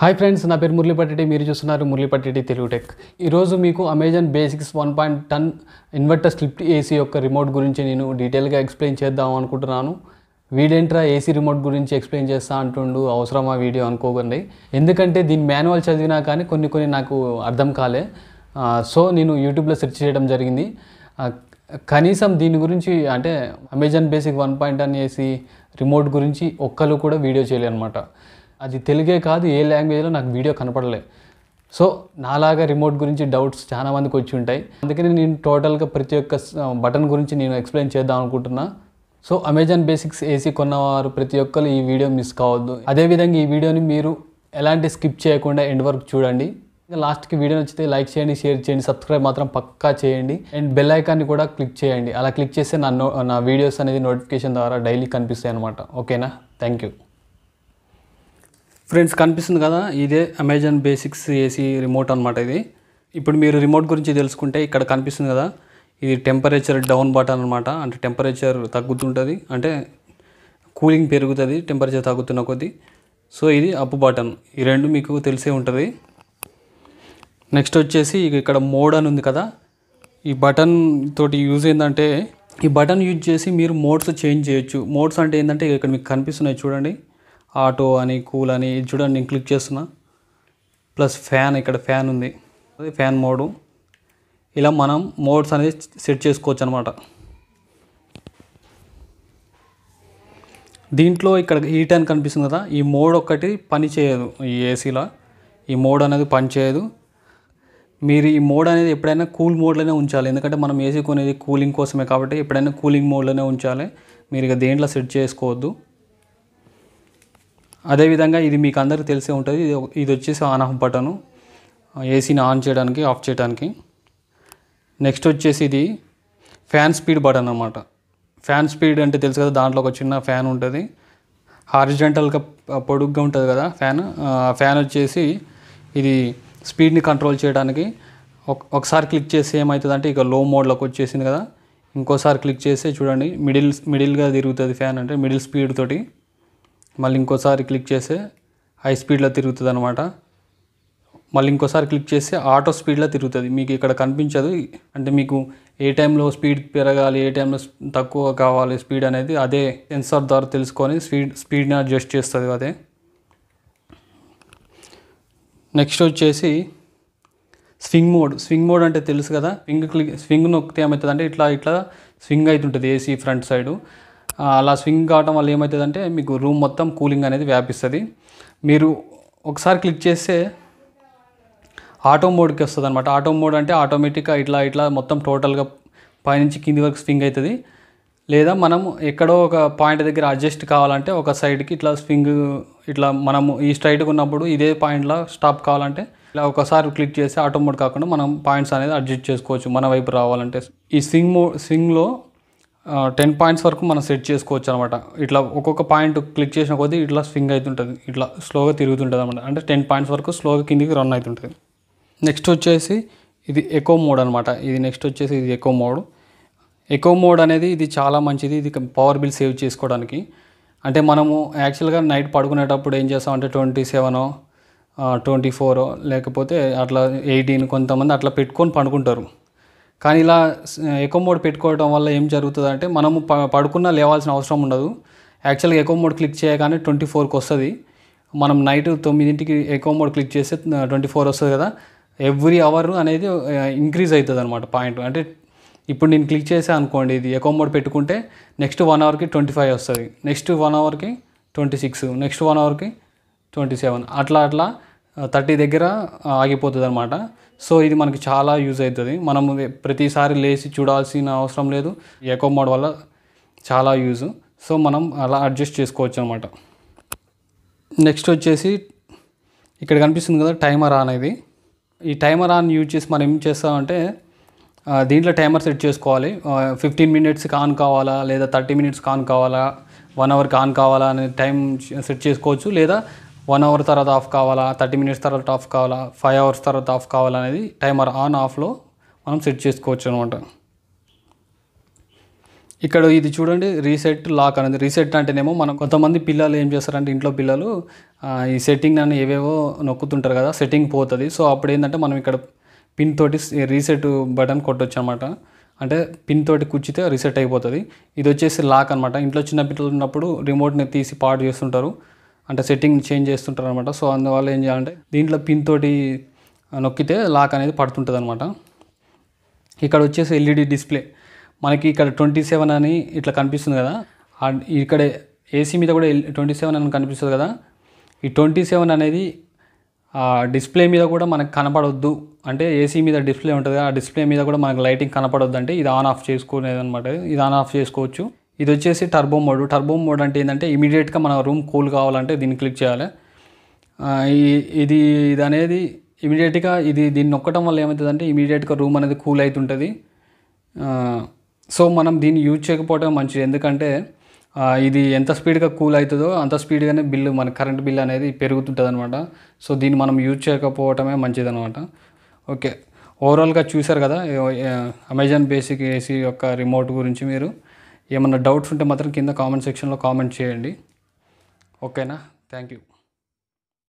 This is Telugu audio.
హాయ్ ఫ్రెండ్స్ నా పేరు మురళీపట్టి మీరు చూస్తున్నారు మురళీపట్టి తెలుగు టెక్ ఈరోజు మీకు Amazon basics one point ton inverter split AC యొక్క రిమోట్ గురించి నేను డీటెయిల్గా ఎక్స్ప్లెయిన్ చేద్దాం అనుకుంటున్నాను వీడేంట్రా ఏసీ రిమోట్ గురించి ఎక్స్ప్లెయిన్ చేస్తా అంటుండు అవసరమా వీడియో అనుకోకండి ఎందుకంటే దీని మాన్యువల్ చదివినా కానీ కొన్ని కొన్ని నాకు అర్థం కాలే సో నేను యూట్యూబ్లో సెర్చ్ చేయడం జరిగింది కనీసం దీని గురించి అంటే అమెజాన్ బేసిక్ వన్ పాయింట్ అని ఏసీ రిమోట్ గురించి ఒక్కరు కూడా వీడియో చేయలేనమాట అది తెలుగే కాదు ఏ లాంగ్వేజ్లో నాకు వీడియో కనపడలే సో నాలాగా రిమోట్ గురించి డౌట్స్ చాలా మందికి వచ్చి ఉంటాయి అందుకని నేను టోటల్గా ప్రతి ఒక్క బటన్ గురించి నేను ఎక్స్ప్లెయిన్ చేద్దాం అనుకుంటున్నా సో అమెజాన్ బేసిక్స్ ఏసీ కొన్నవారు ప్రతి ఒక్కరు ఈ వీడియో మిస్ కావద్దు అదేవిధంగా ఈ వీడియోని మీరు ఎలాంటి స్కిప్ చేయకుండా ఎండ్ వరకు చూడండి ఇంకా లాస్ట్కి వీడియో నచ్చితే లైక్ చేయండి షేర్ చేయండి సబ్స్క్రైబ్ మాత్రం పక్కా చేయండి అండ్ బెల్ ఐకాన్ని కూడా క్లిక్ చేయండి అలా క్లిక్ చేస్తే నా నా వీడియోస్ అనేది నోటిఫికేషన్ ద్వారా డైలీ కనిపిస్తాయి అనమాట ఓకేనా థ్యాంక్ యూ ఫ్రెండ్స్ కనిపిస్తుంది కదా ఇదే అమెజాన్ బేసిక్స్ ఏసీ రిమోట్ అనమాట ఇది ఇప్పుడు మీరు రిమోట్ గురించి తెలుసుకుంటే ఇక్కడ కనిపిస్తుంది కదా ఇది టెంపరేచర్ డౌన్ బటన్ అనమాట అంటే టెంపరేచర్ తగ్గుతుంటుంది అంటే కూలింగ్ పెరుగుతుంది టెంపరేచర్ తగ్గుతున్న కొద్దీ సో ఇది అప్ బటన్ ఈ రెండు మీకు తెలిసే ఉంటుంది నెక్స్ట్ వచ్చేసి ఇక్కడ మోడ్ అని ఉంది కదా ఈ బటన్ తోటి యూజ్ ఏంటంటే ఈ బటన్ యూజ్ చేసి మీరు మోడ్స్ చేంజ్ చేయొచ్చు మోడ్స్ అంటే ఏంటంటే ఇక్కడ మీకు కనిపిస్తున్నాయి చూడండి ఆటో అని కూల్ అని చూడండి నేను క్లిక్ చేస్తున్నా ప్లస్ ఫ్యాన్ ఇక్కడ ఫ్యాన్ ఉంది అది ఫ్యాన్ మోడు ఇలా మనం మోడ్స్ అనేది సెట్ చేసుకోవచ్చు అనమాట దీంట్లో ఇక్కడ హీట్ అని కనిపిస్తుంది కదా ఈ మోడ్ ఒక్కటి పని చేయదు ఈ ఏసీలో ఈ మోడ్ అనేది పని చేయదు మీరు ఈ మోడ్ అనేది ఎప్పుడైనా కూల్ మోడ్లోనే ఉంచాలి ఎందుకంటే మనం ఏసీ కొనేది కూలింగ్ కోసమే కాబట్టి ఎప్పుడైనా కూలింగ్ మోడ్లోనే ఉంచాలి మీరు ఇక దేంట్లో సెట్ చేసుకోవద్దు అదేవిధంగా ఇది మీకు అందరికీ తెలిసే ఉంటుంది ఇది ఇది వచ్చేసి ఆన్ ఆఫ్ బటను ఏసీని ఆన్ చేయడానికి ఆఫ్ చేయడానికి నెక్స్ట్ వచ్చేసి ఇది ఫ్యాన్ స్పీడ్ బటన్ అనమాట ఫ్యాన్ స్పీడ్ అంటే తెలుసు కదా దాంట్లో ఒక చిన్న ఫ్యాన్ ఉంటుంది హారిజెంటల్గా పొడుగ్గా ఉంటుంది కదా ఫ్యాన్ ఫ్యాన్ వచ్చేసి ఇది స్పీడ్ని కంట్రోల్ చేయడానికి ఒకసారి క్లిక్ చేసి ఏమవుతుందంటే ఇక లో మోడ్లోకి వచ్చేసింది కదా ఇంకోసారి క్లిక్ చేస్తే చూడండి మిడిల్ మిడిల్గా తిరుగుతుంది ఫ్యాన్ అంటే మిడిల్ స్పీడ్ తోటి మళ్ళీ ఇంకోసారి క్లిక్ చేస్తే హై స్పీడ్లో తిరుగుతుంది అనమాట మళ్ళీ ఇంకోసారి క్లిక్ చేస్తే ఆటో స్పీడ్లో తిరుగుతుంది మీకు ఇక్కడ కనిపించదు అంటే మీకు ఏ టైంలో స్పీడ్ పెరగాలి ఏ టైంలో తక్కువ కావాలి స్పీడ్ అనేది అదే సెన్సార్ ద్వారా తెలుసుకొని స్పీడ్ స్పీడ్ని అడ్జస్ట్ చేస్తుంది అదే నెక్స్ట్ వచ్చేసి స్వింగ్ మోడ్ స్వింగ్ మోడ్ అంటే తెలుసు కదా స్వింగ్ క్లిక్ స్వింగ్ నొక్కితే ఏమవుతుంది అంటే ఇట్లా ఇట్లా స్వింగ్ అవుతుంటుంది ఏసీ ఫ్రంట్ సైడు అలా స్వింగ్ కావడం వల్ల ఏమవుతుందంటే మీకు రూమ్ మొత్తం కూలింగ్ అనేది వ్యాపిస్తుంది మీరు ఒకసారి క్లిక్ చేస్తే ఆటో మోడ్కి వస్తుంది అనమాట ఆటో మోడ్ అంటే ఆటోమేటిక్గా ఇట్లా ఇట్లా మొత్తం టోటల్గా పైనుంచి కింది వరకు స్వింగ్ అవుతుంది లేదా మనం ఎక్కడో ఒక పాయింట్ దగ్గర అడ్జస్ట్ కావాలంటే ఒక సైడ్కి ఇట్లా స్వింగ్ ఇట్లా మనము ఈ స్ట్రైట్గా ఉన్నప్పుడు ఇదే పాయింట్లో స్టాప్ కావాలంటే ఇలా ఒకసారి క్లిక్ చేసి ఆటో మోడ్ కాకుండా మనం పాయింట్స్ అనేది అడ్జస్ట్ చేసుకోవచ్చు మన వైపు రావాలంటే ఈ స్వింగ్ మో స్వింగ్లో టెన్ పాయింట్స్ వరకు మనం సెట్ చేసుకోవచ్చు అనమాట ఇట్లా ఒక్కొక్క పాయింట్ క్లిక్ చేసిన కొద్దీ ఇట్లా స్వింగ్ అవుతుంటుంది ఇట్లా స్లోగా తిరుగుతుంటుంది అనమాట అంటే టెన్ పాయింట్స్ వరకు స్లోగా కిందికి రన్ అవుతుంటుంది నెక్స్ట్ వచ్చేసి ఇది ఎకో మోడ్ అనమాట ఇది నెక్స్ట్ వచ్చేసి ఇది ఎకో మోడ్ ఎకో మోడ్ అనేది ఇది చాలా మంచిది ఇది పవర్ బిల్ సేవ్ చేసుకోవడానికి అంటే మనము యాక్చువల్గా నైట్ పడుకునేటప్పుడు ఏం చేస్తామంటే ట్వంటీ సెవెనో ట్వంటీ ఫోరో లేకపోతే అట్లా ఎయిటీన్ కొంతమంది అట్లా పెట్టుకొని పండుకుంటారు కానీ ఇలా ఎకో మోడ్ పెట్టుకోవడం వల్ల ఏం జరుగుతుంది అంటే మనము పడుకున్నా లేవాల్సిన అవసరం ఉండదు యాక్చువల్గా ఎకో మోడ్ క్లిక్ చేయగానే ట్వంటీ ఫోర్కి వస్తుంది మనం నైట్ తొమ్మిదింటికి ఎకో మోడ్ క్లిక్ చేస్తే ట్వంటీ ఫోర్ వస్తుంది కదా ఎవ్రీ అవర్ అనేది ఇంక్రీజ్ అవుతుంది అనమాట పాయింట్ అంటే ఇప్పుడు నేను క్లిక్ చేసే అనుకోండి ఇది ఎకో మోడ్ పెట్టుకుంటే నెక్స్ట్ వన్ అవర్కి ట్వంటీ ఫైవ్ వస్తుంది నెక్స్ట్ వన్ అవర్కి ట్వంటీ సిక్స్ నెక్స్ట్ వన్ అవర్కి ట్వంటీ సెవెన్ అట్లా అట్లా థర్టీ దగ్గర ఆగిపోతుంది అనమాట సో ఇది మనకి చాలా యూజ్ అవుతుంది మనము ప్రతిసారి లేచి చూడాల్సిన అవసరం లేదు ఎకో మోడ్ వల్ల చాలా యూజ్ సో మనం అలా అడ్జస్ట్ చేసుకోవచ్చు అనమాట నెక్స్ట్ వచ్చేసి ఇక్కడ కనిపిస్తుంది కదా టైమర్ ఆన్ అనేది ఈ టైమర్ ఆన్ యూజ్ చేసి మనం ఏం చేస్తామంటే దీంట్లో టైమర్ సెట్ చేసుకోవాలి ఫిఫ్టీన్ మినిట్స్ కాన్ కావాలా లేదా థర్టీ మినిట్స్ కాన్ కావాలా వన్ అవర్ కాన్ కావాలా అనే టైం సెట్ చేసుకోవచ్చు లేదా వన్ అవర్ తర్వాత ఆఫ్ కావాలా థర్టీ మినిట్స్ తర్వాత ఆఫ్ కావాలా ఫైవ్ అవర్స్ తర్వాత ఆఫ్ కావాలా అనేది టైమర్ ఆన్ ఆఫ్లో మనం సెట్ చేసుకోవచ్చు అనమాట ఇక్కడ ఇది చూడండి రీసెట్ లాక్ అనేది రీసెట్ అంటేనేమో మనం కొంతమంది పిల్లలు ఏం చేస్తారంటే ఇంట్లో పిల్లలు ఈ సెట్టింగ్ అని ఏవేవో నొక్కుతుంటారు కదా సెట్టింగ్ పోతుంది సో అప్పుడు ఏంటంటే మనం ఇక్కడ పిన్ తోటి రీసెట్ బటన్ కొట్టొచ్చు అనమాట అంటే పిన్ తోటి కుచ్చితే రీసెట్ అయిపోతుంది ఇది వచ్చేసి లాక్ అనమాట ఇంట్లో చిన్న పిల్లలు ఉన్నప్పుడు రిమోట్ని తీసి పాడు చేస్తుంటారు అంటే సెట్టింగ్ చేంజ్ చేస్తుంటారు అనమాట సో అందువల్ల ఏం చేయాలంటే దీంట్లో పిన్ తోటి నొక్కితే లాక్ అనేది పడుతుంటుంది అనమాట ఇక్కడ వచ్చేసి ఎల్ఈడి డిస్ప్లే e మనకి ఇక్కడ ట్వంటీ సెవెన్ అని ఇట్లా కనిపిస్తుంది కదా ఇక్కడ ఏసీ మీద కూడా ట్వంటీ సెవెన్ అని కనిపిస్తుంది కదా ఈ ట్వంటీ సెవెన్ అనేది డిస్ప్లే మీద కూడా మనకు కనపడొద్దు అంటే ఏసీ మీద డిస్ప్లే ఉంటుంది ఆ డిస్ప్లే మీద కూడా మనకు లైటింగ్ కనపడొద్దు అంటే ఇది ఆన్ ఆఫ్ చేసుకునేది అనమాట ఇది ఆన్ ఆఫ్ చేసుకోవచ్చు ఇది వచ్చేసి టర్బో మోడ్ టర్బో మోడ్ అంటే ఏంటంటే ఇమీడియట్గా మన రూమ్ కూల్ కావాలంటే దీన్ని క్లిక్ చేయాలి ఇది ఇది అనేది ఇమీడియట్గా ఇది దీన్ని నొక్కడం వల్ల ఏమవుతుందంటే ఇమీడియట్గా రూమ్ అనేది కూల్ అవుతుంటుంది సో మనం దీన్ని యూజ్ చేయకపోవడం మంచిది ఎందుకంటే ఇది ఎంత స్పీడ్గా కూల్ అవుతుందో అంత స్పీడ్గానే బిల్లు మన కరెంట్ బిల్ అనేది పెరుగుతుంటుంది అనమాట సో దీన్ని మనం యూజ్ చేయకపోవటమే మంచిది అనమాట ఓకే ఓవరాల్గా చూశారు కదా అమెజాన్ బేసిక్ ఏసీ యొక్క రిమోట్ గురించి మీరు ఏమన్నా డౌట్స్ ఉంటే మాత్రం కింద కామెంట్ సెక్షన్లో కామెంట్ చేయండి ఓకేనా థ్యాంక్ యూ